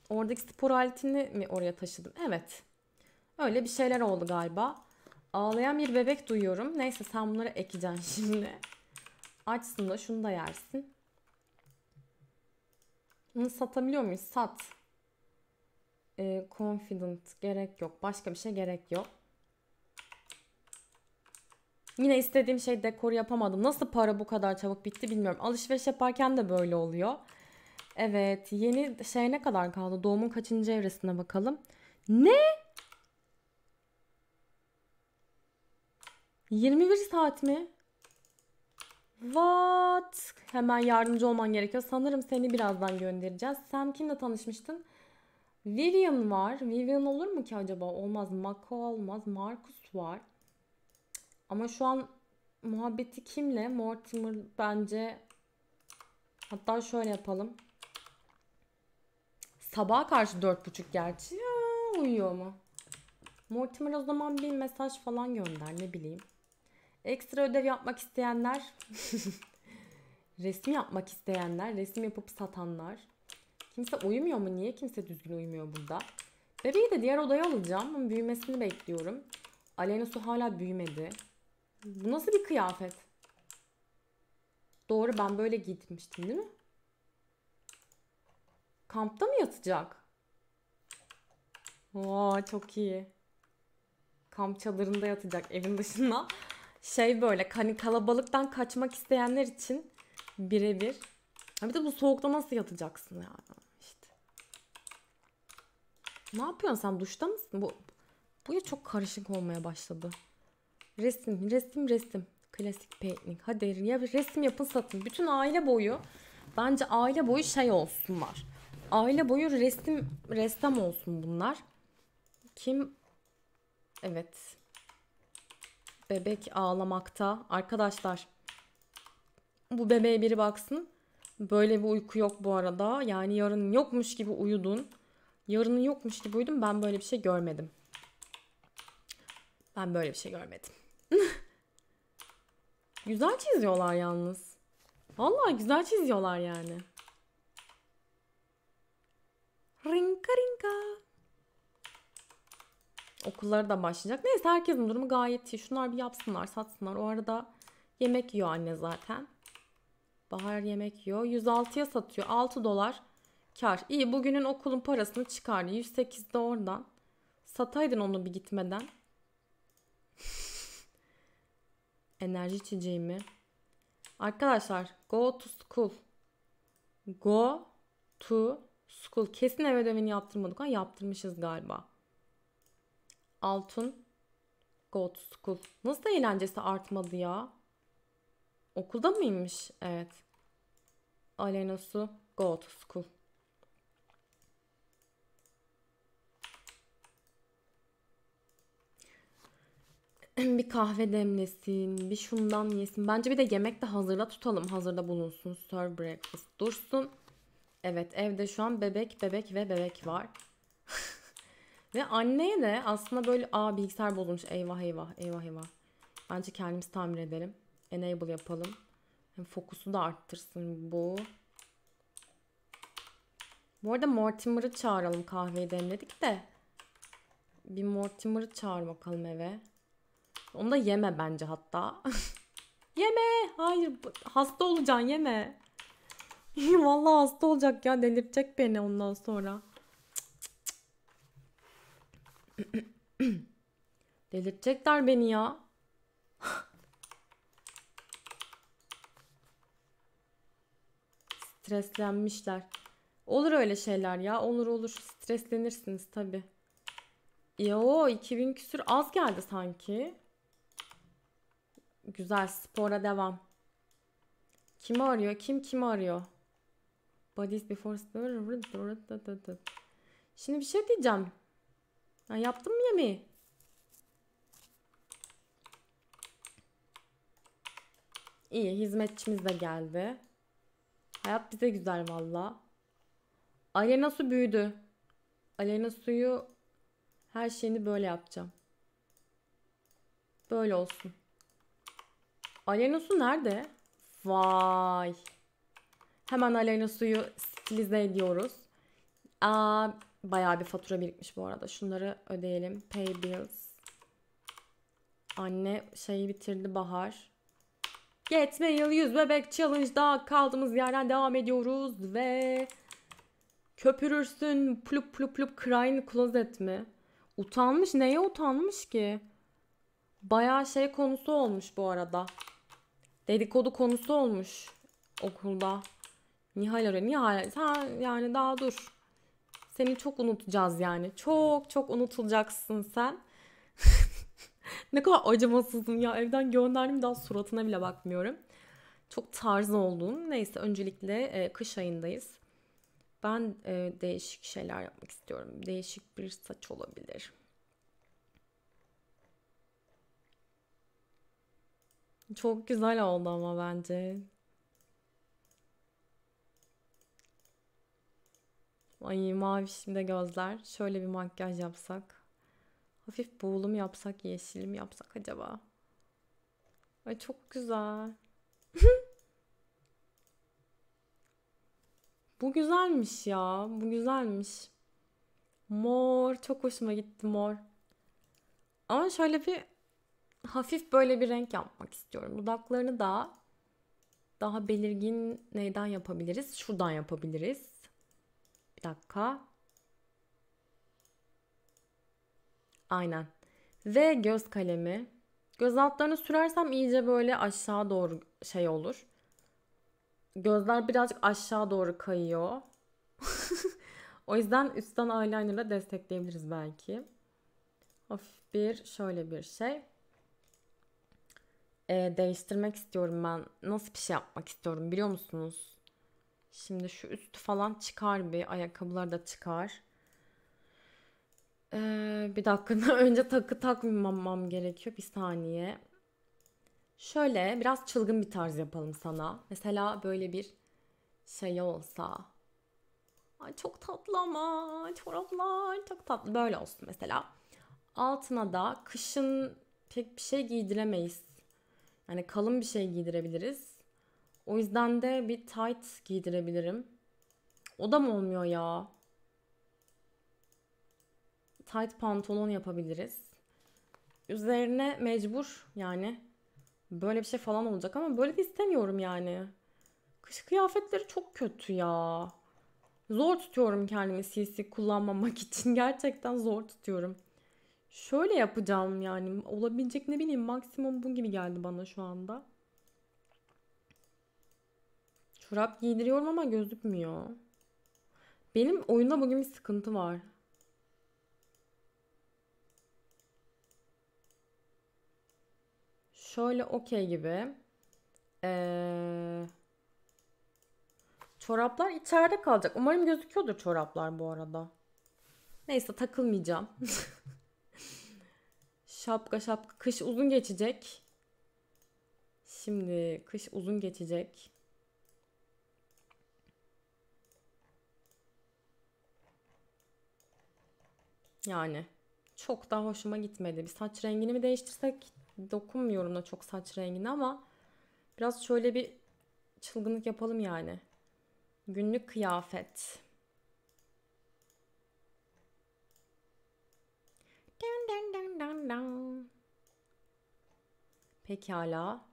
Oradaki spor aletini mi oraya taşıdım? Evet. Öyle bir şeyler oldu galiba. Ağlayan bir bebek duyuyorum. Neyse sen bunları ekeceksin şimdi. Açsın da şunu da yersin. Bunu satabiliyor muyuz? Sat. Ee, confident gerek yok. Başka bir şey gerek yok. Yine istediğim şey dekor yapamadım. Nasıl para bu kadar çabuk bitti bilmiyorum. Alışveriş yaparken de böyle oluyor. Evet yeni şey ne kadar kaldı? Doğumun kaçıncı evresine bakalım. Ne? 21 saat mi? What? Hemen yardımcı olman gerekiyor. Sanırım seni birazdan göndereceğiz. Sen kimle tanışmıştın? Vivian var. Vivian olur mu ki acaba? Olmaz. Mako olmaz. Marcus var. Ama şu an muhabbeti kimle? Mortimer bence hatta şöyle yapalım. Sabaha karşı dört buçuk gerçi. Ya, uyuyor mu? Mortimer o zaman bir mesaj falan gönder ne bileyim. Ekstra ödev yapmak isteyenler, resim yapmak isteyenler, resim yapıp satanlar. Kimse uyumuyor mu? Niye kimse düzgün uyumuyor burada? Bebeği de diğer odaya alacağım. Büyümesini bekliyorum. Alena su hala büyümedi. Bu nasıl bir kıyafet? Doğru ben böyle gitmiştim değil mi? Kampta mı yatacak? Oo çok iyi. Kamp çadırında yatacak evin dışında. Şey böyle hani kalabalıktan kaçmak isteyenler için birebir. Bir de bu soğukta nasıl yatacaksın yani? İşte. Ne yapıyorsun sen? Duşta mısın? Bu, bu ya çok karışık olmaya başladı. Resim, resim, resim. Klasik peynir. Hadi ya resim yapın satın. Bütün aile boyu bence aile boyu şey olsun var. Aile boyu resim ressam olsun bunlar. Kim? Evet. Bebek ağlamakta. Arkadaşlar bu bebeğe biri baksın. Böyle bir uyku yok bu arada. Yani yarın yokmuş gibi uyudun. Yarının yokmuş gibi uyudun. Ben böyle bir şey görmedim. Ben böyle bir şey görmedim. Güzel çiziyorlar yalnız. Vallahi güzel çiziyorlar yani. Rinka rinka. Okulları da başlayacak. Neyse herkesin durumu gayet iyi. Şunlar bir yapsınlar, satsınlar. O arada yemek yiyor anne zaten. Bahar yemek yiyor. 106'ya satıyor. 6 dolar kar. İyi bugünün okulun parasını çıkardı. 108'de oradan. Sataydın onu bir gitmeden. Enerji içeceğimi. Arkadaşlar go to school. Go to school. Kesin ev ödevini yaptırmadık. Ha, yaptırmışız galiba. Altın, Go to school. Nasıl da eğlencesi artmadı ya? Okulda mıymış? Evet. Alena su. Go to school. bir kahve demlesin, bir şundan yesin. Bence bir de yemek de hazırla tutalım. Hazırda bulunsun. Serve breakfast dursun. Evet evde şu an bebek, bebek ve bebek var. ve anneye de aslında böyle aa bilgisayar bozulmuş. Eyvah eyvah eyvah eyvah. Bence kendimiz tamir edelim. Enable yapalım. Hem fokusu da arttırsın bu. Bu arada Mortimer'ı çağıralım kahveyi demledik de. Bir Mortimer'ı çağır bakalım eve. Onu da yeme bence hatta. yeme. Hayır hasta olacaksın yeme. Vallahi hasta olacak ya delirtecek beni ondan sonra. delirtecekler beni ya. Streslenmişler. Olur öyle şeyler ya. Olur olur. Streslenirsiniz tabii. Yo 2000 küsür az geldi sanki. Güzel spora devam. Kim arıyor? Kim kim arıyor? Bodies before Şimdi bir şey diyeceğim. Ha, yaptım mı yemeği? İyi hizmetçimiz de geldi. Hayat bize güzel valla. Ali nasıl büyüdü. Alena suyu her şeyini böyle yapacağım. Böyle olsun. Alenus'u nerede? Vay. Hemen Alenus'u stilize ediyoruz. Aa, bayağı bir fatura birikmiş bu arada. Şunları ödeyelim. Pay bills. Anne şeyi bitirdi Bahar. Geçme yıl 100 bebek daha kaldığımız yerden devam ediyoruz ve köpürürsün plup plup plup crying closet mi? Utanmış neye utanmış ki? Baya şey konusu olmuş bu arada. Dedikodu konusu olmuş okulda. Nihal arıyor. Nihal sen yani daha dur. Seni çok unutacağız yani. Çok çok unutulacaksın sen. ne kadar acımasızım ya. Evden gönderdim daha suratına bile bakmıyorum. Çok tarz oldun. Neyse öncelikle e, kış ayındayız. Ben e, değişik şeyler yapmak istiyorum. Değişik bir saç olabilir. Çok güzel oldu ama bence. Ay mavi şimdi gözler. Şöyle bir makyaj yapsak. Hafif buğulu yapsak, yeşilim yapsak acaba? Ay çok güzel. Bu güzelmiş ya. Bu güzelmiş. Mor çok hoşuma gitti mor. Ama şöyle bir hafif böyle bir renk yapmak istiyorum. Dudaklarını da daha belirgin neyden yapabiliriz? Şuradan yapabiliriz. Bir dakika. Aynen. Ve göz kalemi. Göz altlarını sürersem iyice böyle aşağı doğru şey olur. Gözler birazcık aşağı doğru kayıyor. o yüzden üstten eyelinerla destekleyebiliriz belki. Hafif bir şöyle bir şey e, değiştirmek istiyorum ben. Nasıl bir şey yapmak istiyorum biliyor musunuz? Şimdi şu üstü falan çıkar bir. Ayakkabılar da çıkar. Ee, bir dakika önce takı takmamam gerekiyor. Bir saniye. Şöyle biraz çılgın bir tarz yapalım sana. Mesela böyle bir şey olsa. Ay çok tatlı ama çoraplar çok tatlı. Böyle olsun mesela. Altına da kışın pek bir şey giydiremeyiz. Hani kalın bir şey giydirebiliriz. O yüzden de bir tight giydirebilirim. O da mı olmuyor ya? Tight pantolon yapabiliriz. Üzerine mecbur yani böyle bir şey falan olacak ama böyle de istemiyorum yani. Kış kıyafetleri çok kötü ya. Zor tutuyorum kendimi CC kullanmamak için. Gerçekten zor tutuyorum. Şöyle yapacağım yani. Olabilecek ne bileyim maksimum bu gibi geldi bana şu anda. Çorap giydiriyorum ama gözükmüyor. Benim oyunda bugün bir sıkıntı var. Şöyle okey gibi. Ee, çoraplar içeride kalacak. Umarım gözüküyordur çoraplar bu arada. Neyse takılmayacağım. Şapka şapka. Kış uzun geçecek. Şimdi kış uzun geçecek. Yani çok daha hoşuma gitmedi. Bir saç rengini mi değiştirsek? Dokunmuyorum da çok saç rengini ama biraz şöyle bir çılgınlık yapalım yani. Günlük kıyafet. dang. Pekala.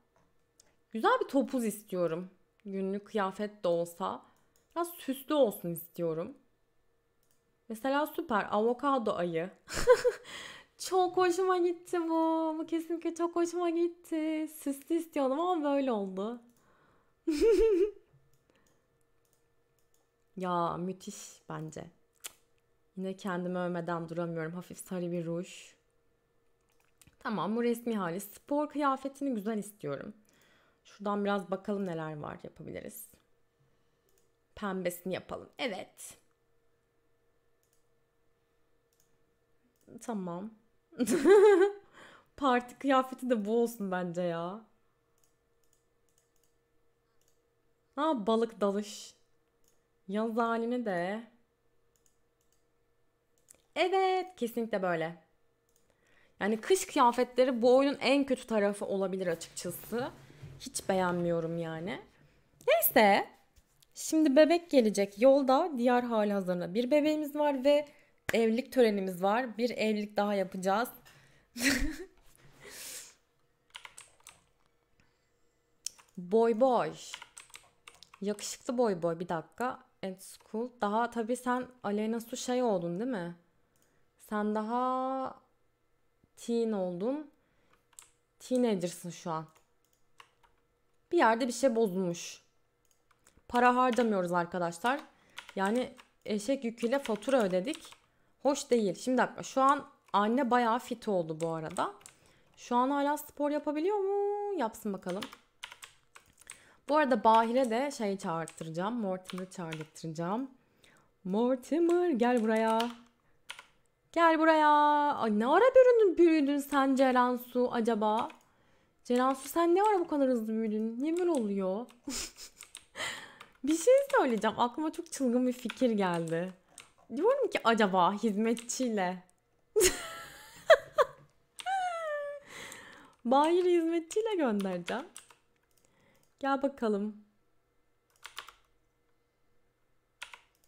Güzel bir topuz istiyorum. Günlük kıyafet de olsa. Biraz süslü olsun istiyorum. Mesela süper avokado ayı. çok hoşuma gitti bu. Bu kesinlikle çok hoşuma gitti. Süslü istiyordum ama böyle oldu. ya müthiş bence. Yine kendimi övmeden duramıyorum. Hafif sarı bir ruj. Tamam bu resmi hali. Spor kıyafetini güzel istiyorum. Şuradan biraz bakalım neler var yapabiliriz. Pembesini yapalım. Evet. Tamam. Parti kıyafeti de bu olsun bence ya. Ha balık dalış. Yaz halini de. Evet kesinlikle böyle. Yani kış kıyafetleri bu oyunun en kötü tarafı olabilir açıkçası. Hiç beğenmiyorum yani. Neyse. Şimdi bebek gelecek. Yolda diğer hali hazırda bir bebeğimiz var ve evlilik törenimiz var. Bir evlilik daha yapacağız. boy boy. Yakışıklı boy boy. Bir dakika. At school. Daha tabii sen Aleyna Su şey oldun değil mi? Sen daha teen oldun. Teenager'sın şu an. Bir yerde bir şey bozulmuş. Para harcamıyoruz arkadaşlar. Yani eşek yüküyle fatura ödedik. Hoş değil. Şimdi bak, şu an anne bayağı fit oldu bu arada. Şu an hala spor yapabiliyor mu? Yapsın bakalım. Bu arada Bahire de şey çağırtıracağım. Mortimer'ı çağırtıracağım. Mortimer gel buraya. Gel buraya. Ay ne ara büyüdün, büyüdün sen Ceren Su acaba? Ceren Su sen ne ara bu kadar hızlı büyüdün? Niye böyle oluyor? bir şey söyleyeceğim. Aklıma çok çılgın bir fikir geldi. Diyorum ki acaba hizmetçiyle. Bayır hizmetçiyle göndereceğim. Gel bakalım.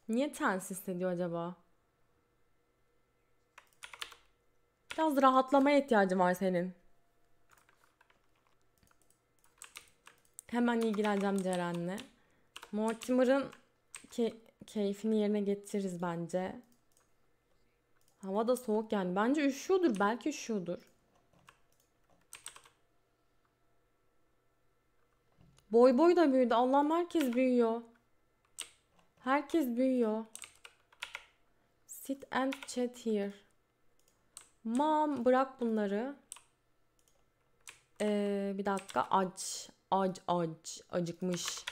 Niye tens hissediyor acaba? Biraz rahatlamaya ihtiyacın var senin. Hemen ilgileneceğim Ceren'le. Mortimer'ın key keyfini yerine getiririz bence. Hava da soğuk yani. Bence üşüyordur. Belki üşüyordur. Boy boy da büyüdü. Allah'ım herkes büyüyor. Herkes büyüyor. Sit and chat here. Mom bırak bunları. Ee, bir dakika aç. Ac ac acıkmış.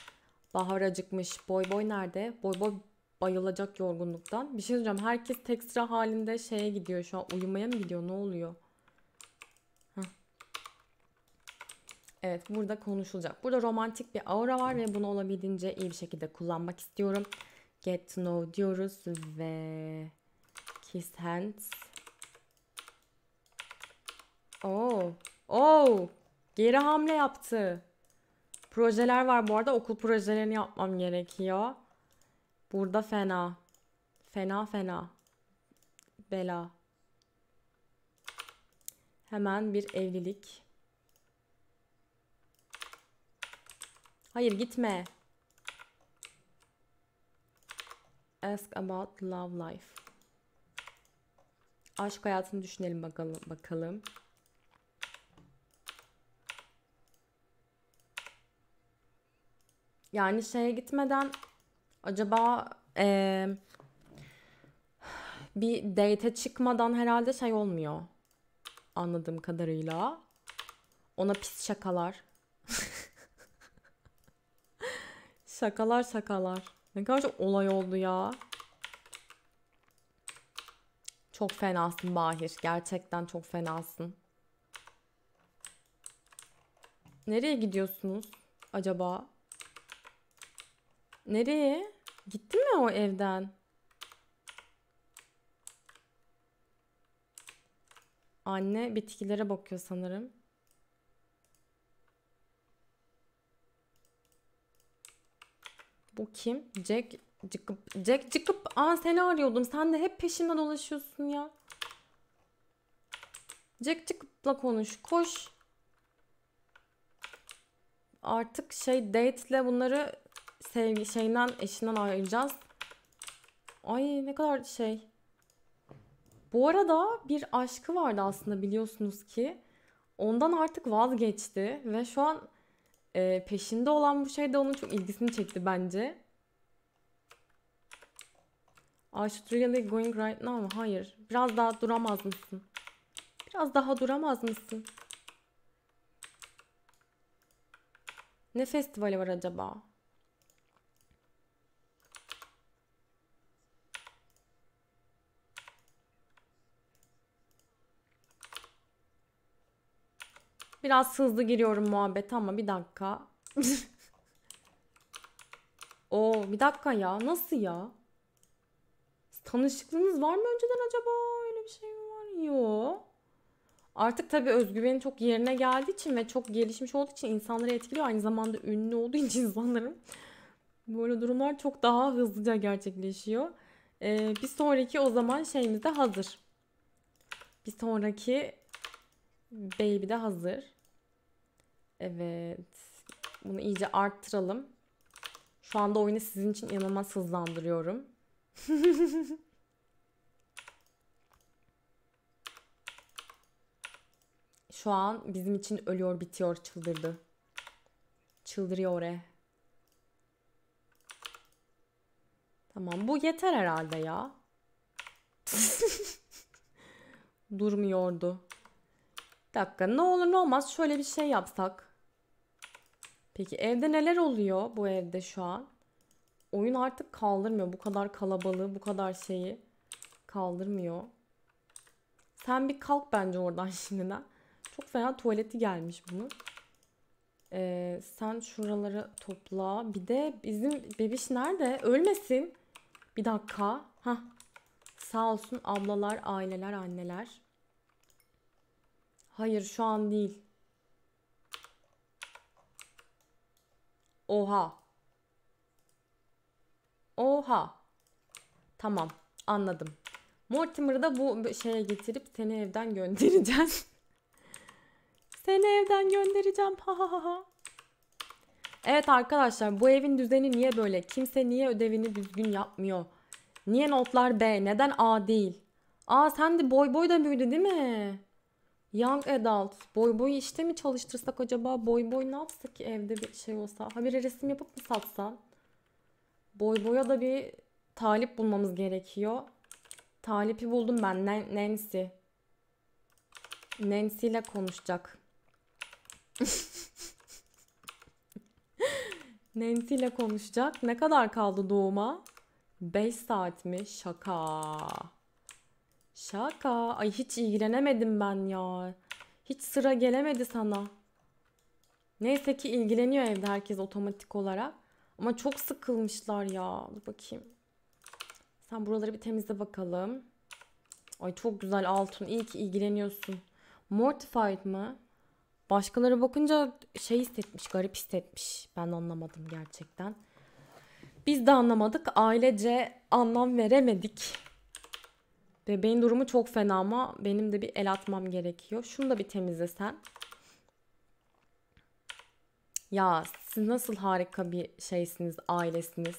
Bahar acıkmış. Boy boy nerede? Boy boy bayılacak yorgunluktan. Bir şey söyleyeceğim. Herkes tek halinde şeye gidiyor şu an. Uyumaya mı gidiyor? Ne oluyor? Evet burada konuşulacak. Burada romantik bir aura var ve bunu olabildiğince iyi bir şekilde kullanmak istiyorum. Get to know diyoruz ve kiss hands Oo. Oo. Geri hamle yaptı. Projeler var bu arada. Okul projelerini yapmam gerekiyor. Burada fena. Fena fena. Bela. Hemen bir evlilik. Hayır gitme. Ask about love life. Aşk hayatını düşünelim bakalım. bakalım. Yani şeye gitmeden acaba e, bir date çıkmadan herhalde şey olmuyor. Anladığım kadarıyla. Ona pis şakalar. şakalar şakalar. Ne kadar çok olay oldu ya. Çok fenasın Bahir. Gerçekten çok fenasın. Nereye gidiyorsunuz acaba? Nereye? Gitti mi o evden? Anne bitkilere bakıyor sanırım. Bu kim? Jack Cıkıp. Jack Cıkıp. Aa seni arıyordum. Sen de hep peşimde dolaşıyorsun ya. Jack Cıkıp'la konuş. Koş. Artık şey date'le bunları sevgi şeyinden eşinden ayrılacağız. Ay ne kadar şey. Bu arada bir aşkı vardı aslında biliyorsunuz ki. Ondan artık vazgeçti ve şu an e, peşinde olan bu şey de onun çok ilgisini çekti bence. I should really going right now mı? Hayır. Biraz daha duramaz mısın? Biraz daha duramaz mısın? Ne festivali var acaba? Biraz hızlı giriyorum muhabbete ama bir dakika. Oo bir dakika ya. Nasıl ya? Tanışıklığınız var mı önceden acaba? Öyle bir şey mi var? Yok. Artık tabii özgüveni çok yerine geldiği için ve çok gelişmiş olduğu için insanları etkiliyor. Aynı zamanda ünlü olduğu için insanların böyle durumlar çok daha hızlıca gerçekleşiyor. Ee, bir sonraki o zaman şeyimiz de hazır. Bir sonraki baby de hazır. Evet. Bunu iyice arttıralım. Şu anda oyunu sizin için inanılmaz hızlandırıyorum. Şu an bizim için ölüyor bitiyor çıldırdı. Çıldırıyor e. Tamam bu yeter herhalde ya. Durmuyordu. Bir dakika ne olur ne olmaz şöyle bir şey yapsak. Peki evde neler oluyor bu evde şu an? Oyun artık kaldırmıyor. Bu kadar kalabalığı, bu kadar şeyi kaldırmıyor. Sen bir kalk bence oradan şimdiden. Çok fena tuvaleti gelmiş bunun. Ee, sen şuraları topla. Bir de bizim bebiş nerede? Ölmesin. Bir dakika. Hah. Sağ olsun ablalar, aileler, anneler. Hayır şu an değil. Oha. Oha. Tamam anladım. Mortimer'ı da bu şeye getirip seni evden göndereceğim. seni evden göndereceğim. Ha ha ha. Evet arkadaşlar bu evin düzeni niye böyle? Kimse niye ödevini düzgün yapmıyor? Niye notlar B? Neden A değil? Aa sen de boy boy da büyüdü değil mi? Young adult. Boy boy işte mi çalıştırsak acaba? Boy boy ne yapsak evde bir şey olsa? Habire resim yapıp mı satsan Boy boya da bir talip bulmamız gerekiyor. Talipi buldum ben. Nancy. Nancy ile konuşacak. Nancy ile konuşacak. Ne kadar kaldı doğuma? 5 saat mi? Şaka. Şaka. Ay hiç ilgilenemedim ben ya. Hiç sıra gelemedi sana. Neyse ki ilgileniyor evde herkes otomatik olarak. Ama çok sıkılmışlar ya. Dur bakayım. Sen buraları bir temizle bakalım. Ay çok güzel Altun. İyi ki ilgileniyorsun. Mortified mı? Başkaları bakınca şey hissetmiş, garip hissetmiş. Ben anlamadım gerçekten. Biz de anlamadık. Ailece anlam veremedik. Bebeğin durumu çok fena ama benim de bir el atmam gerekiyor. Şunu da bir temizlesen. Ya siz nasıl harika bir şeysiniz, ailesiniz.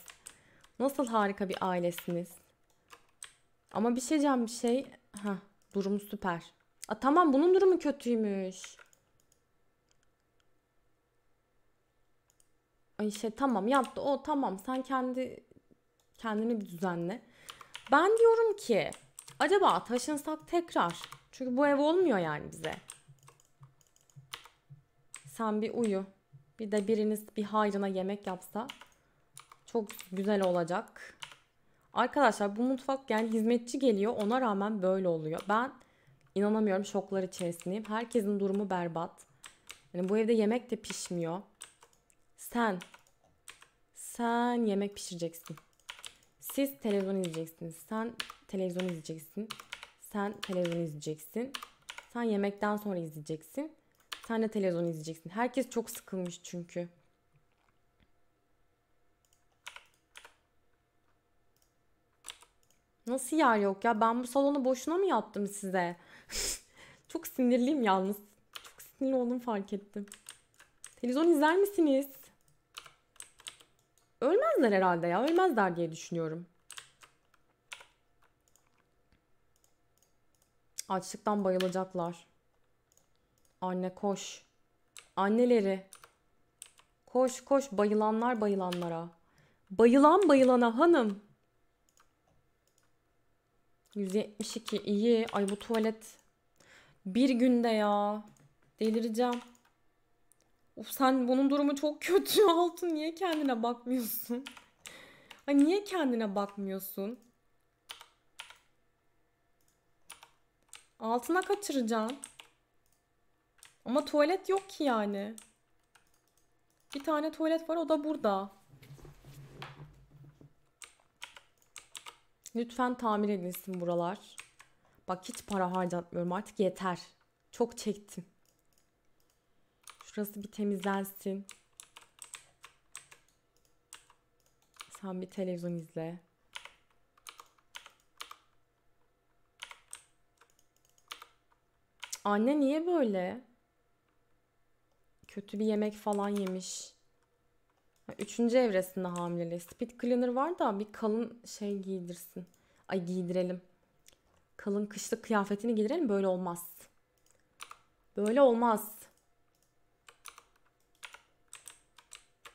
Nasıl harika bir ailesiniz. Ama bir şey diyeceğim bir şey. Ha, durumu süper. A, tamam bunun durumu kötüymüş. Ay şey tamam yaptı o tamam sen kendi kendini bir düzenle. Ben diyorum ki Acaba taşınsak tekrar. Çünkü bu ev olmuyor yani bize. Sen bir uyu. Bir de biriniz bir hayrına yemek yapsa çok güzel olacak. Arkadaşlar bu mutfak yani hizmetçi geliyor ona rağmen böyle oluyor. Ben inanamıyorum şoklar içerisindeyim. Herkesin durumu berbat. Yani bu evde yemek de pişmiyor. Sen sen yemek pişireceksin. Siz televizyon izleyeceksiniz. Sen televizyon izleyeceksin. Sen televizyon izleyeceksin. Sen yemekten sonra izleyeceksin. Sen de televizyon izleyeceksin. Herkes çok sıkılmış çünkü. Nasıl yer yok ya? Ben bu salonu boşuna mı yaptım size? çok sinirliyim yalnız. Çok sinirli oldum fark ettim. Televizyon izler misiniz? Ölmezler herhalde ya. Ölmezler diye düşünüyorum. Açlıktan bayılacaklar. Anne koş. Anneleri. Koş koş bayılanlar bayılanlara. Bayılan bayılana hanım. 172 iyi. Ay bu tuvalet. Bir günde ya. Delireceğim. Of sen bunun durumu çok kötü Altın. Niye kendine bakmıyorsun? Ay niye kendine bakmıyorsun? Altına kaçıracağım. Ama tuvalet yok ki yani. Bir tane tuvalet var o da burada. Lütfen tamir edilsin buralar. Bak hiç para harcatmıyorum artık yeter. Çok çektim. Şurası bir temizlensin. Sen bir televizyon izle. Anne niye böyle? Kötü bir yemek falan yemiş. Üçüncü evresinde hamileliği. Speed cleaner var da bir kalın şey giydirsin. Ay giydirelim. Kalın kışlık kıyafetini giydirelim. Böyle olmaz. Böyle olmaz.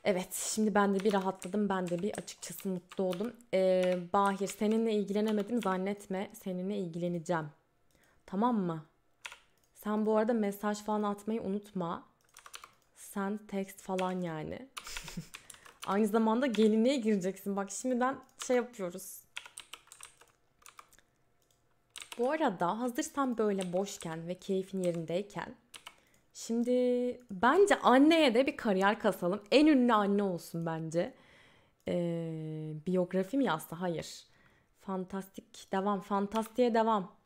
Evet şimdi ben de bir rahatladım. Ben de bir açıkçası mutlu oldum. Ee, Bahir seninle ilgilenemedim zannetme. Seninle ilgileneceğim. Tamam mı? Sen bu arada mesaj falan atmayı unutma. Sen text falan yani. Aynı zamanda gelinliğe gireceksin. Bak şimdiden şey yapıyoruz. Bu arada hazırsan böyle boşken ve keyfin yerindeyken şimdi bence anneye de bir kariyer kasalım. En ünlü anne olsun bence. Ee, biyografi mi yazsa? Hayır. Fantastik devam. Fantastiğe devam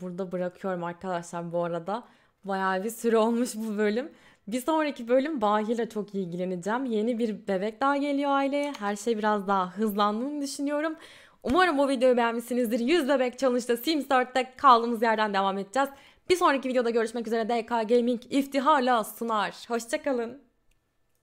burada bırakıyorum arkadaşlar bu arada. Bayağı bir süre olmuş bu bölüm. Bir sonraki bölüm Bahir'le çok ilgileneceğim. Yeni bir bebek daha geliyor aileye. Her şey biraz daha hızlandığını düşünüyorum. Umarım bu videoyu beğenmişsinizdir. 100 bebek challenge'da Sims 4'te kaldığımız yerden devam edeceğiz. Bir sonraki videoda görüşmek üzere DK Gaming iftiharla sunar. Hoşçakalın.